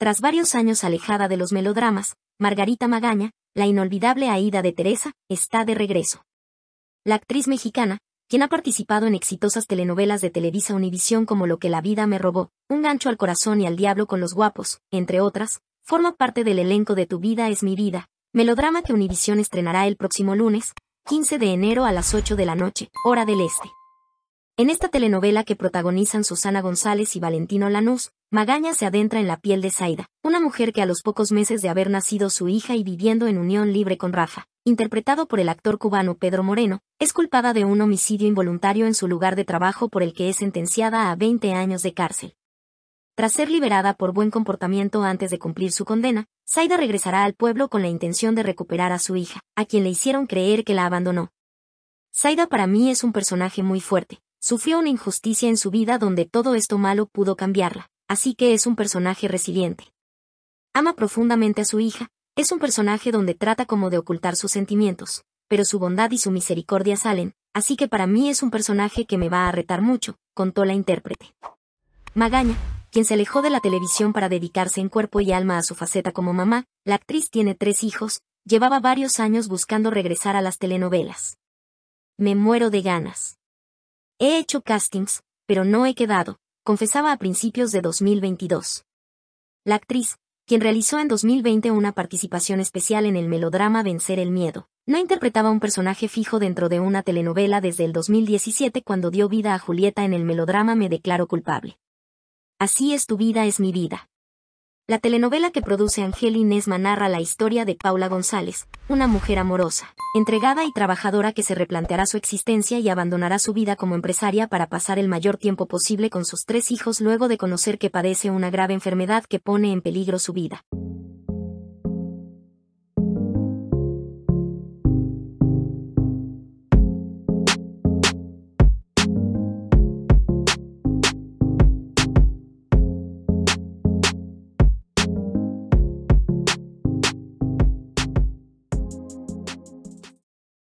Tras varios años alejada de los melodramas, Margarita Magaña, la inolvidable aída de Teresa, está de regreso. La actriz mexicana, quien ha participado en exitosas telenovelas de Televisa Univisión como Lo que la vida me robó, Un gancho al corazón y al diablo con los guapos, entre otras, forma parte del elenco de Tu vida es mi vida, melodrama que Univisión estrenará el próximo lunes, 15 de enero a las 8 de la noche, hora del este. En esta telenovela que protagonizan Susana González y Valentino Lanús, Magaña se adentra en la piel de Zaida, una mujer que a los pocos meses de haber nacido su hija y viviendo en unión libre con Rafa, interpretado por el actor cubano Pedro Moreno, es culpada de un homicidio involuntario en su lugar de trabajo por el que es sentenciada a 20 años de cárcel. Tras ser liberada por buen comportamiento antes de cumplir su condena, Zaida regresará al pueblo con la intención de recuperar a su hija, a quien le hicieron creer que la abandonó. Zaida para mí es un personaje muy fuerte, Sufrió una injusticia en su vida donde todo esto malo pudo cambiarla, así que es un personaje resiliente. Ama profundamente a su hija, es un personaje donde trata como de ocultar sus sentimientos, pero su bondad y su misericordia salen, así que para mí es un personaje que me va a retar mucho, contó la intérprete. Magaña, quien se alejó de la televisión para dedicarse en cuerpo y alma a su faceta como mamá, la actriz tiene tres hijos, llevaba varios años buscando regresar a las telenovelas. Me muero de ganas. He hecho castings, pero no he quedado, confesaba a principios de 2022. La actriz, quien realizó en 2020 una participación especial en el melodrama Vencer el Miedo, no interpretaba un personaje fijo dentro de una telenovela desde el 2017 cuando dio vida a Julieta en el melodrama Me Declaro Culpable. Así es tu vida es mi vida. La telenovela que produce Angel esma narra la historia de Paula González, una mujer amorosa, entregada y trabajadora que se replanteará su existencia y abandonará su vida como empresaria para pasar el mayor tiempo posible con sus tres hijos luego de conocer que padece una grave enfermedad que pone en peligro su vida.